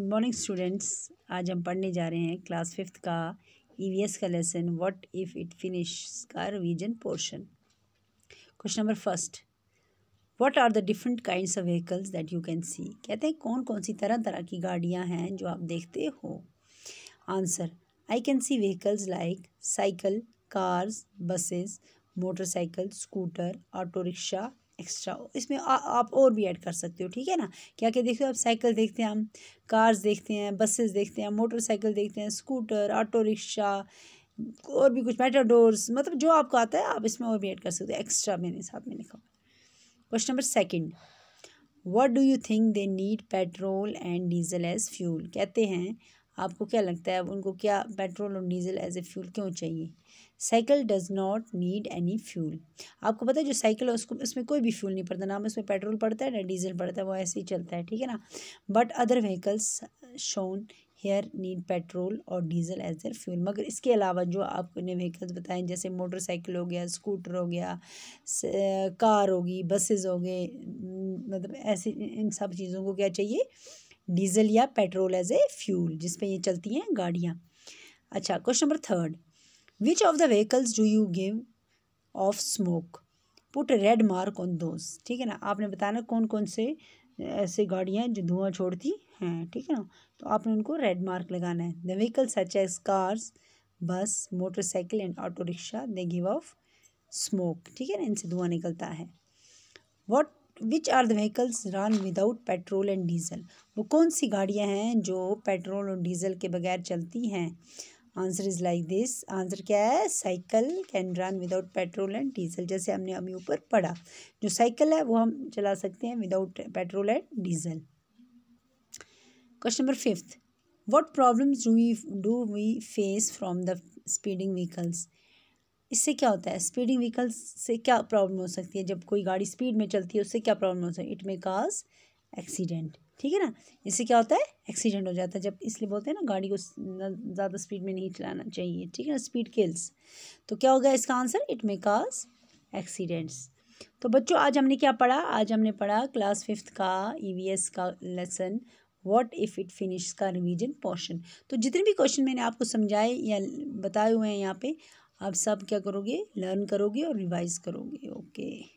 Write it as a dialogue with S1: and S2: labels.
S1: good morning students आज हम पढ़ने जा रहे हैं क्लास फिफ्थ का एस e का lesson what if it finish का revision portion question number first what are the different kinds of vehicles that you can see कहते हैं कौन कौन सी तरह तरह की गाड़ियां हैं जो आप देखते हो answer I can see vehicles like cycle cars buses motorcycle scooter auto rickshaw extra इसमें आ, आप और भी ऐड कर सकते हो ठीक है ना क्या क्या देखते हो आप साइकिल देखते हैं हम कार्स देखते हैं बसेस देखते हैं मोटरसाइकिल देखते हैं स्कूटर ऑटो रिक्शा और भी कुछ मेटाडोर्स मतलब जो आपको आता है आप इसमें और भी ऐड कर सकते हो एक्स्ट्रा मैंने साथ में लिखा question number second what do you think they need petrol and diesel as fuel कहते हैं आपको क्या लगता है उनको क्या पेट्रोल और डीजल एज ए फ्यूल क्यों चाहिए cycle does not need any fuel आपको पता है जो साइकिल है उसको उसमें कोई भी फ्यूल नहीं पड़ता ना उसमें पेट्रोल पड़ता है ना डीजल पड़ता है वो ऐसे ही चलता है ठीक है ना but other vehicles shown here need petrol और डीजल एज ए फ्यूल मगर इसके अलावा जो आपने व्हीकल्स बताएं जैसे मोटरसाइकिल हो गया स्कूटर हो गया कार होगी बसेज हो गए मतलब ऐसे इन सब चीज़ों को क्या चाहिए डीजल या पेट्रोल एज ए फ्यूल जिस पे ये चलती हैं गाड़ियाँ अच्छा question number third which of the vehicles do you give off smoke put red mark on those ठीक है ना आपने बताना कौन कौन से ऐसे गाड़ियाँ जो धुआं छोड़ती हैं ठीक है ना तो आपने उनको रेड मार्क लगाना है the vehicle such as cars bus motorcycle and auto rickshaw they give off smoke ठीक है ना इनसे धुआं निकलता है what which are the vehicles run without petrol and diesel वो कौन सी गाड़ियाँ हैं जो पेट्रोल और डीजल के बगैर चलती हैं answer is like this answer क्या है cycle can run without petrol and diesel जैसे हमने अभी ऊपर पढ़ा जो साइकिल है वो हम चला सकते हैं without petrol and diesel question number fifth what problems do we do we face from the speeding vehicles इससे क्या होता है स्पीडिंग व्हीकल्स से क्या प्रॉब्लम हो सकती है जब कोई गाड़ी स्पीड में चलती है उससे क्या प्रॉब्लम हो सकती है इट मे काज एक्सीडेंट ठीक है ना इससे क्या होता है एक्सीडेंट हो जाता है जब इसलिए बोलते हैं ना गाड़ी को ज़्यादा स्पीड में नहीं चलाना चाहिए ठीक है ना स्पीड किल्स तो क्या होगा इसका answer it may cause accidents तो बच्चों आज हमने क्या पढ़ा आज हमने पढ़ा क्लास फिफ्थ का ई e का lesson what if it finish का रिविजन पोर्शन तो जितने भी क्वेश्चन मैंने आपको समझाए या बताए हुए हैं यहाँ पे आप सब क्या करोगे लर्न करोगे और रिवाइज करोगे ओके